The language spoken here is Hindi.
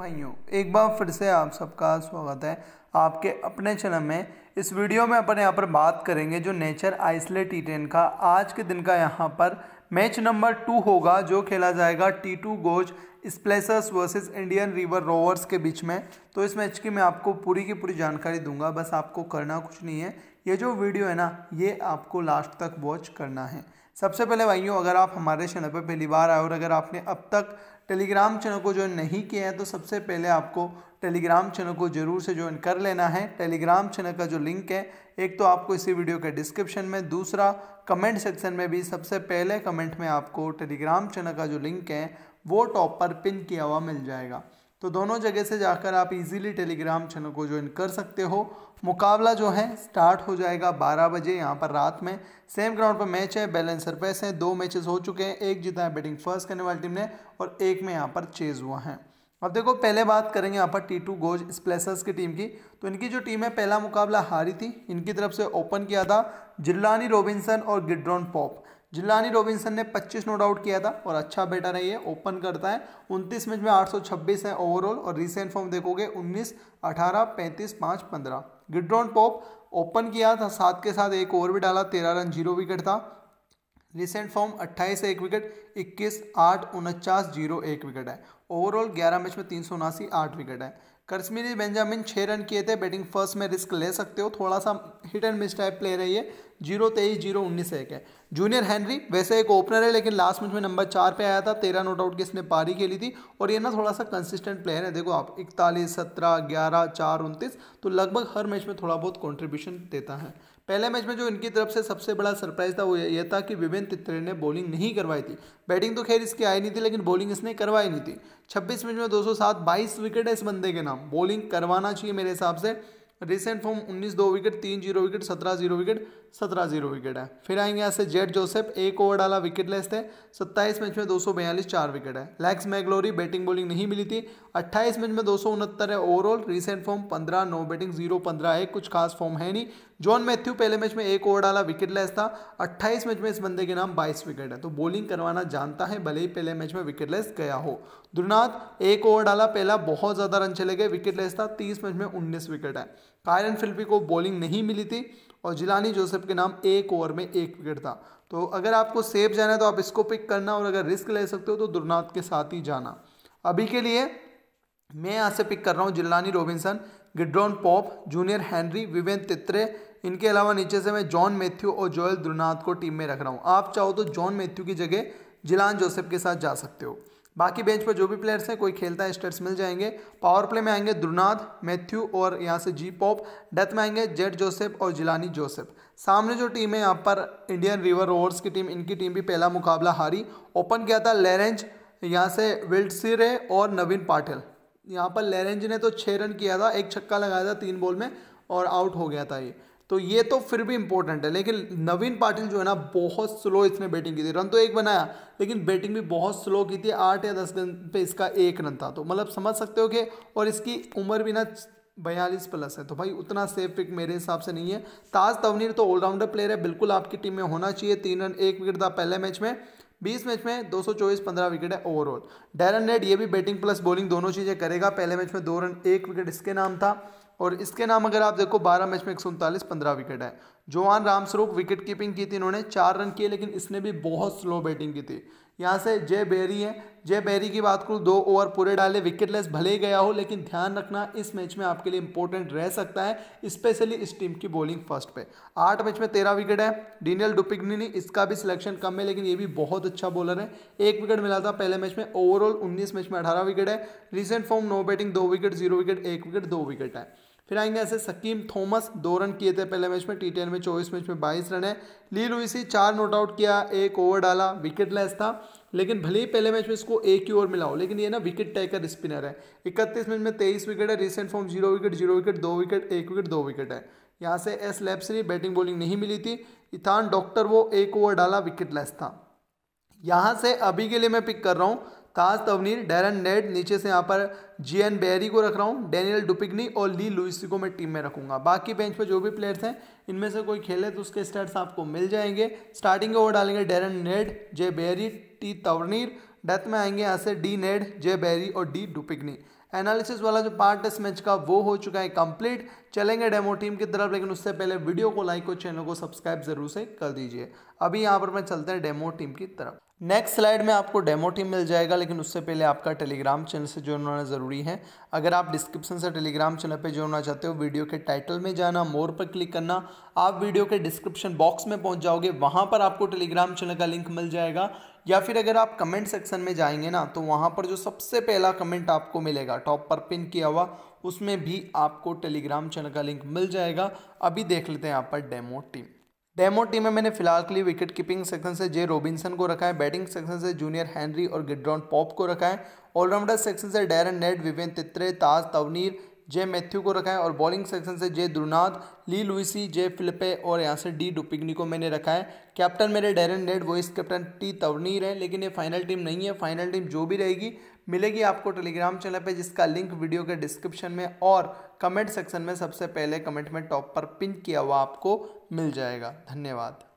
भाइयों एक बार फिर से आप सबका स्वागत है आपके अपने चैनल में इस वीडियो में अपन यहाँ पर बात करेंगे जो नेचर आइसले टी टेन का आज के दिन का यहाँ पर मैच नंबर टू होगा जो खेला जाएगा T two goes splashers versus Indian river rovers के बीच में तो इस मैच की मैं आपको पूरी की पूरी जानकारी दूंगा बस आपको करना कुछ नहीं है ये जो वीडियो है ना ये आपको लास्ट तक वॉच करना है सबसे पहले भाइयों अगर आप हमारे चैनल पर पहली बार आए और अगर आपने अब तक टेलीग्राम चैनल को ज्वाइन नहीं किया है तो सबसे पहले आपको टेलीग्राम चैनल को जरूर से ज्वाइन कर लेना है टेलीग्राम चैनल का जो लिंक है एक तो आपको इसी वीडियो के डिस्क्रिप्शन में दूसरा कमेंट सेक्शन में भी सबसे पहले कमेंट में आपको टेलीग्राम चैनल का जो लिंक है वो टॉप पर पिन किया हुआ मिल जाएगा तो दोनों जगह से जाकर आप इजीली टेलीग्राम चैनल को ज्वाइन कर सकते हो मुकाबला जो है स्टार्ट हो जाएगा बारह बजे यहाँ पर रात में सेम ग्राउंड पर मैच है बैलेंसर पैसे हैं दो मैचेस हो चुके हैं एक जीता है बैटिंग फर्स्ट करने वाली टीम ने और एक में यहाँ पर चेज हुआ है अब देखो पहले बात करेंगे यहाँ पर टी टू गोज स्प्लेसर्स की टीम की तो इनकी जो टीम है पहला मुकाबला हारी थी इनकी तरफ से ओपन किया था जिल्लानी रॉबिन्सन और गिड्रॉन पॉप जिलानी रॉबिन्सन ने 25 नोट आउट किया था और अच्छा बैटर है ये ओपन करता है 29 मैच में 826 है ओवरऑल और रिसेंट फॉर्म देखोगे 19, 18, 35, 5, पंद्रह गिड्रॉन पॉप ओपन किया था सात के साथ एक ओवर भी डाला तेरह रन जीरो विकेट था रिसेंट फॉर्म 28 से एक विकेट 21, 8, उनचास जीरो एक विकेट है ओवरऑल 11 मैच में तीन सौ उनासी विकेट है कश्मीरी बेंजामिन छः रन किए थे बैटिंग फर्स्ट में रिस्क ले सकते हो थोड़ा सा hit and miss type player है ये जीरो तेईस जीरो उन्नीस एक है जूनियर हैनरी वैसे एक ओपनर है लेकिन लास्ट मैच में नंबर चार पे आया था तेरह नोट आउट की इसने पारी खेली थी और ये ना थोड़ा सा कंसिस्टेंट प्लेयर है देखो आप इकतालीस सत्रह ग्यारह चार उनतीस तो लगभग हर मैच में थोड़ा बहुत कॉन्ट्रीब्यूशन देता है पहले मैच में जो इनकी तरफ से सबसे बड़ा सरप्राइज था वो ये था कि विवेन तित्रे ने बॉलिंग नहीं करवाई थी बैटिंग तो खैर इसकी आई नहीं थी लेकिन बॉलिंग इसने करवाई नहीं थी छब्बीस मैच में दो सौ सात बाईस विकेट है इस बंदे के नाम बॉलिंग करवाना चाहिए मेरे हिसाब से रिसेंट फॉर्म उन्नीस दो विकेट तीन जीरो विकेट सत्रह जीरो विकेट सत्रह जीरो विकेट है फिर आएंगे यहाँ से जेट जोसेफ एक ओवर डाला विकेट लेस थे सत्ताईस मैच में दो सौ बयालीस चार विकेट है लैक्स मैगलोरी बैटिंग बॉलिंग नहीं मिली थी अट्ठाईस मैच में दो सौ उनहत्तर है ओवरऑल रिसेंट फॉर्म पंद्रह नौ बैटिंग जीरो पंद्रह है कुछ खास फॉर्म है नहीं जॉन मैथ्यू पहले मैच में एक ओवर डाला विकेट लेस था अट्ठाईस मैच में इस बंदे के नाम बाईस विकेट है तो बॉलिंग करवाना जानता है भले ही पहले मैच में विकेट लेस गया हो दुर्नाथ एक ओवर डाला पहला बहुत ज़्यादा रन चले गए विकेट लेस था तीस मैच में उन्नीस विकेट है कायरन फिल्पी को बॉलिंग नहीं मिली थी और जिलानी जोसेफ के नाम एक ओवर में एक विकेट था तो अगर आपको सेफ जाना है तो आप इसको पिक करना और अगर रिस्क ले सकते हो तो दुर्नाथ के साथ ही जाना अभी के लिए मैं यहाँ से पिक कर रहा हूँ Jilani Robinson Gidron Pope junior Henry Vivian Titre इनके अलावा नीचे से मैं जॉन मैथ्यू और जोयल दुर्नाथ को टीम में रख रहा हूँ आप चाहो तो जॉन मैथ्यू की जगह जिलान जोसेफ के साथ जा सकते हो बाकी बेंच पर जो भी प्लेयर्स हैं कोई खेलता है स्टेट्स मिल जाएंगे पावर प्ले में आएंगे द्रुनाथ मैथ्यू और यहाँ से जी पॉप डेथ में आएंगे जेट जोसेफ और जिलानी जोसेफ सामने जो टीम है यहाँ पर इंडियन रिवर रोवर्स की टीम इनकी टीम भी पहला मुकाबला हारी ओपन किया था लेरेंज यहाँ से विल्डसिरे और नवीन पाटिल यहाँ पर लेरेंज ने तो छः रन किया था एक छक्का लगाया था तीन बॉल में और आउट हो गया था ये तो ये तो फिर भी इंपॉर्टेंट है लेकिन नवीन पाटिल जो है ना बहुत स्लो इसने बैटिंग की थी रन तो एक बनाया लेकिन बैटिंग भी बहुत स्लो की थी आठ या दस रन पे इसका एक रन था तो मतलब समझ सकते हो कि और इसकी उम्र भी ना बयालीस प्लस है तो भाई उतना सेफ पिक मेरे हिसाब से नहीं है ताज तवनीर तो ऑलराउंडर प्लेयर है बिल्कुल आपकी टीम में होना चाहिए तीन रन एक विकेट था पहले मैच में बीस मैच में 224 15 विकेट है ओवरऑल डेरन नेट ये भी बैटिंग प्लस बॉलिंग दोनों चीज़ें करेगा पहले मैच में दो रन एक विकेट इसके नाम था और इसके नाम अगर आप देखो 12 मैच में एक सौ उनतालीस पंद्रह विकेट है जोहान रामस्वरूप विकेट कीपिंग की थी इन्होंने चार रन किए लेकिन इसने भी बहुत स्लो बैटिंग की थी यहाँ से जय बेरी है जय बेरी की बात करूँ दो ओवर पूरे डाले विकेटलेस भले ही गया हो लेकिन ध्यान रखना इस मैच में आपके लिए इंपॉर्टेंट रह सकता है स्पेशली इस टीम की बॉलिंग फर्स्ट पे आठ मैच में तेरह विकेट है डीनियल डुपिग्निनी इसका भी सिलेक्शन कम है लेकिन ये भी बहुत अच्छा बॉलर है एक विकेट मिला था पहले मैच में ओवरऑल उन्नीस मैच में अठारह विकेट है रिसेंट फॉर्म नो बैटिंग दो विकेट जीरो विकेट एक विकेट दो विकेट है फिर आएंगे ऐसे सकीम थॉमस दो रन किए थे पहले मैच में टी टेन में चौबीस मैच में बाईस रन है ली लुइसी चार नोट आउट किया एक ओवर डाला विकेट लेस था लेकिन भले ही पहले मैच में इसको एक ही ओवर मिला हो लेकिन ये ना विकेट टेकर स्पिनर है इकतीस मैच में तेईस विकेट है recent form zero wicket zero wicket दो विकेट एक विकेट दो विकेट है यहाँ से एस लेप्सरी बैटिंग बॉलिंग नहीं मिली थी इथान डॉक्टर वो एक ओवर डाला विकेट लेस था यहाँ से अभी के लिए मैं पिक कर रहा हूँ ताज तवनीर डेरन नेड नीचे से यहाँ पर जी एन बेरी को रख रहा हूँ डेनियल डुपिगनी और ली लुइसी को मैं टीम में रखूँगा बाकी बेंच पर जो भी प्लेयर्स हैं इनमें से कोई खेले तो उसके स्टार्ट आपको मिल जाएंगे स्टार्टिंग ओवर डालेंगे Darren Ned J Berry T Tavnir death में आएंगे यहाँ से डी नेड जे बेरी और डी डुपिगनी एनालिसिस वाला जो पार्ट इस मैच का वो हो चुका है कंप्लीट चलेंगे डेमो टीम की तरफ लेकिन उससे पहले वीडियो को लाइक और चैनल को सब्सक्राइब जरूर से कर दीजिए अभी यहाँ पर मैं चलते हैं डेमो टीम की तरफ नेक्स्ट स्लाइड में आपको डेमो टीम मिल जाएगा लेकिन उससे पहले आपका टेलीग्राम चैनल से जुड़ना होना ज़रूरी है अगर आप डिस्क्रिप्शन से टेलीग्राम चैनल पर जुड़ना होना चाहते हो वीडियो के टाइटल में जाना मोर पर क्लिक करना आप वीडियो के डिस्क्रिप्शन बॉक्स में पहुंच जाओगे वहां पर आपको टेलीग्राम चैनल का लिंक मिल जाएगा या फिर अगर आप कमेंट सेक्शन में जाएंगे ना तो वहाँ पर जो सबसे पहला कमेंट आपको मिलेगा टॉप पर पिन किया हुआ उसमें भी आपको टेलीग्राम चैनल का लिंक मिल जाएगा अभी देख लेते हैं यहाँ पर डेमो टीम डेमो टीम में मैंने फिलहाल के लिए विकेट कीपिंग सेक्शन से जे रॉबिन्सन को रखा है बैटिंग सेक्शन से जूनियर हैनरी और गिड्रॉन पॉप को रखा है ऑलराउंडर सेक्शन से Darren Ned Vivian Titre Taj Tavnir J Matthew को रखा है और बॉलिंग सेक्शन से जे द्रुनाथ ली लुइसी जे फिलिपे और यहाँ से डी डुपिग्नी को मैंने रखा है कैप्टन मेरे Darren Red vice captain T Tavnir है लेकिन ये फाइनल टीम नहीं है फाइनल टीम जो भी रहेगी मिलेगी आपको टेलीग्राम चैनल पे जिसका लिंक वीडियो के डिस्क्रिप्शन में और कमेंट सेक्शन में सबसे पहले कमेंट में टॉप पर पिन किया हुआ आपको मिल जाएगा धन्यवाद